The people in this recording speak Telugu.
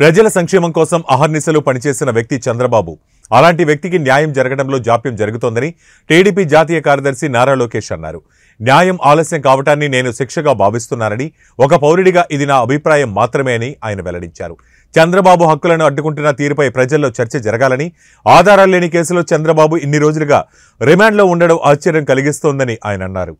ప్రజల సంక్షేమం కోసం అహర్నిశలు పనిచేసిన వ్యక్తి చంద్రబాబు అలాంటి వ్యక్తికి న్యాయం జరగడంలో జాప్యం జరుగుతోందని టీడీపీ జాతీయ కార్యదర్శి నారా లోకేష్ అన్నారు న్యాయం ఆలస్యం కావటాన్ని నేను శిక్షగా భావిస్తున్నానని ఒక పౌరుడిగా ఇది నా అభిప్రాయం మాత్రమే అని ఆయన వెల్లడించారు చంద్రబాబు హక్కులను అడ్డుకుంటున్న తీరుపై ప్రజల్లో చర్చ జరగాలని ఆధారాలు లేని కేసులో చంద్రబాబు ఇన్ని రోజులుగా రిమాండ్లో ఉండడం ఆశ్చర్యం కలిగిస్తోందని ఆయన అన్నారు